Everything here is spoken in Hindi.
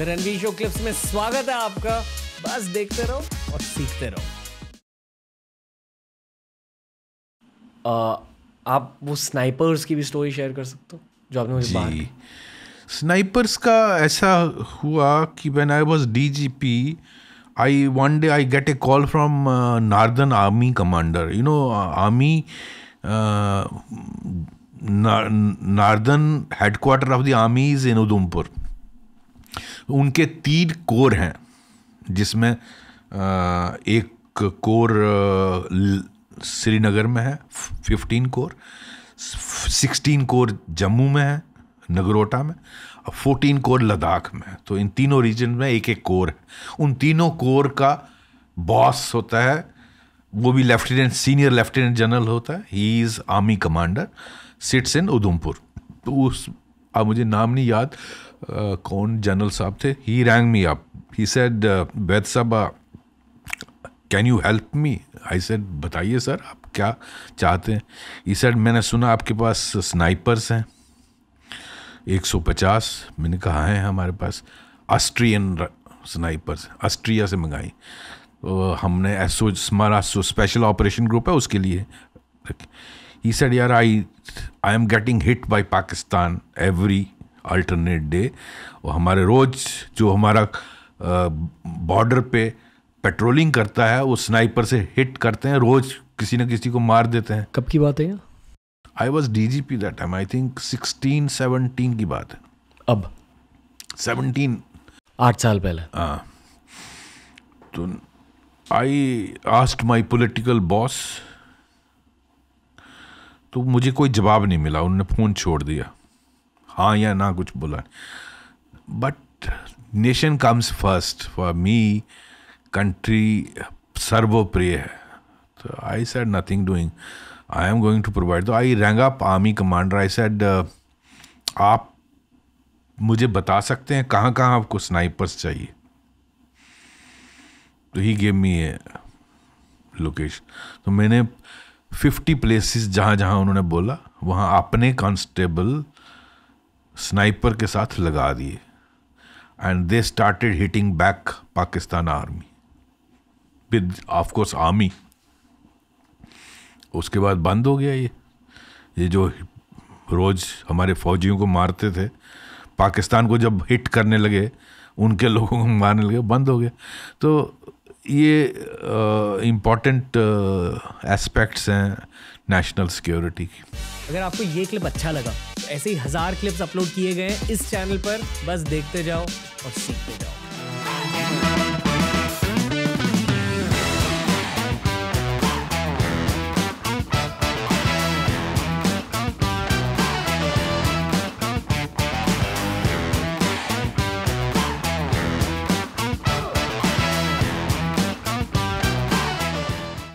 रणवीर शो क्लिप्स में स्वागत है आपका बस देखते रहो और सीखते रहो आप वो स्नाइपर्स की भी स्टोरी शेयर कर सकते हो जो आपने मुझे जी स्नाइपर्स का ऐसा हुआ कि when I was DGP I one day I get a call from northern army commander you know army northern headquarter of the army is in Udhampur उनके तीन कोर हैं जिसमें एक कोर श्रीनगर में है fifteen corps sixteen corps Jammu में है नगरोटा में और फोर्टीन कोर लद्दाख में है तो इन तीनों रीजन में एक एक कोर है उन तीनों कोर का बॉस होता है वो भी लेफ्टिनेंट सीनियर लेफ्टिनेंट जनरल होता है he is army commander sits in Udhampur तो उस अब मुझे नाम नहीं याद कौन जनरल साहब थे he rang me up he said Vaid साहब can you help me I said बताइए सर आप क्या चाहते हैं ई सेड मैंने सुना आपके पास स्नाइपर्स हैं 150 मैंने कहा है हमारे पास ऑस्ट्रियन स्नाइपर्स ऑस्ट्रिया से मंगाई तो हमने एसओ हमारा स्पेशल ऑपरेशन ग्रुप है उसके लिए he said, "Yeah, I I am getting hit by Pakistan every alternate day. और हमारे रोज जो हमारा बॉर्डर पे पेट्रोलिंग करता है वो स्नाइपर से हिट करते हैं रोज किसी न किसी को मार देते हैं कब की बात है I was D G P that time I think sixteen seventeen की बात है अब सेवनटीन आठ साल पहले हाँ तो I asked my political boss तो मुझे कोई जवाब नहीं मिला उन्होंने फ़ोन छोड़ दिया हाँ या ना कुछ बोला but nation comes first for me country सर्वोप्रिय है तो I said nothing doing I am going to provide तो I rang up army commander I said आप मुझे बता सकते हैं कहाँ कहाँ आपको स्नाइपर्स चाहिए तो ही गेम मी है लोकेशन तो मैंने फिफ्टी प्लेसेस जहाँ जहाँ उन्होंने बोला वहाँ अपने कांस्टेबल स्नाइपर के साथ लगा दिए and they started hitting back Pakistan army with of course army उसके बाद बंद हो गया ये ये जो रोज़ हमारे फौजियों को मारते थे पाकिस्तान को जब हिट करने लगे उनके लोगों को मारने लगे बंद हो गया तो ये इम्पॉर्टेंट एस्पेक्ट्स हैं नेशनल सिक्योरिटी की अगर आपको ये क्लिप अच्छा लगा तो ऐसे ही हज़ार क्लिप्स अपलोड किए गए हैं इस चैनल पर बस देखते जाओ और सीखते जाओ